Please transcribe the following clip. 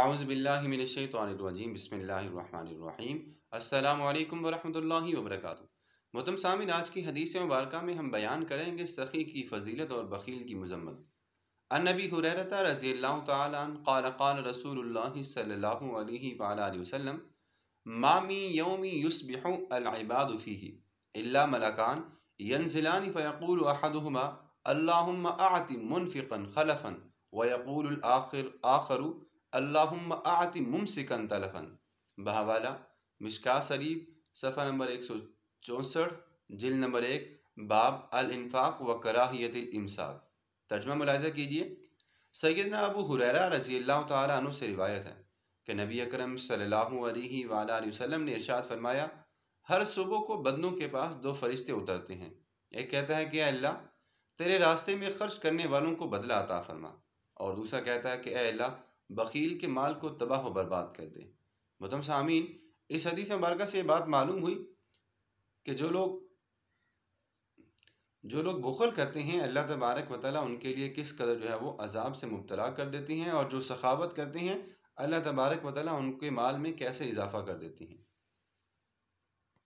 اعوذ باللہ من الشیطان الرجیم بسم اللہ الرحمن الرحیم السلام علیکم ورحمت اللہ وبرکاتہ محتم سامین آج کی حدیث مبارکہ میں ہم بیان کریں گے سخی کی فضیلت اور بخیل کی مذمت النبی حریرتہ رضی اللہ تعالی عنہ قال قال رسول اللہ صلی اللہ علیہ وآلہ وسلم ما می یومی یسبحو العباد فیہی اللہ ملکان ینزلانی فیقول احدهما اللہم اعت منفقا خلفا ویقول الاخر آخر اللہم آتی ممسکن تلفن بہوالا مشکا صریف صفحہ نمبر ایک سو چونسٹھ جل نمبر ایک باب الانفاق و کراہیت الامساق ترجمہ ملاحظہ کیجئے سیدنا ابو حریرہ رضی اللہ تعالیٰ عنہ سے روایت ہے کہ نبی اکرم صلی اللہ علیہ وآلہ وسلم نے ارشاد فرمایا ہر صبح کو بدنوں کے پاس دو فرشتے اترتے ہیں ایک کہتا ہے کہ اے اللہ تیرے راستے میں خرش کرنے والوں کو بدلہ عطا فرما اور دوسرا کہتا ہے کہ اے اللہ بخیل کے مال کو تباہ و برباد کر دے مدم سامین اس حدیث مبارکہ سے یہ بات معلوم ہوئی کہ جو لوگ جو لوگ بخل کرتے ہیں اللہ تبارک و تعالیٰ ان کے لیے کس قدر جو ہے وہ عذاب سے مبتلا کر دیتی ہیں اور جو سخاوت کرتے ہیں اللہ تبارک و تعالیٰ ان کے مال میں کیسے اضافہ کر دیتی ہیں